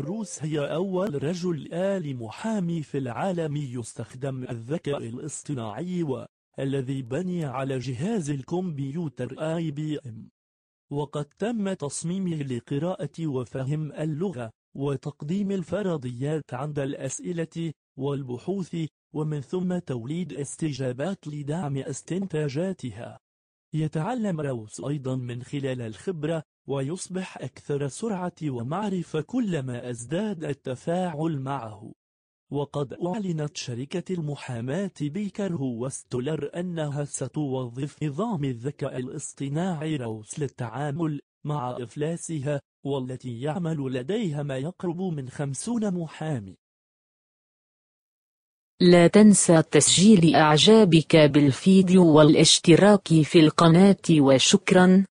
روسيا أول رجل آلي محامي في العالم يستخدم الذكاء الاصطناعي والذي بني على جهاز الكمبيوتر آي بي إم وقد تم تصميمه لقراءة وفهم اللغة وتقديم الفرضيات عند الأسئلة والبحوث ومن ثم توليد استجابات لدعم استنتاجاتها يتعلم روس أيضا من خلال الخبرة ويصبح أكثر سرعة ومعرفة كلما أزداد التفاعل معه وقد أعلنت شركة المحاماة بيكر وستولر أنها ستوظف نظام الذكاء الاصطناعي روس للتعامل مع إفلاسها والتي يعمل لديها ما يقرب من خمسون محامي لا تنسى تسجيل أعجابك بالفيديو والاشتراك في القناة وشكرا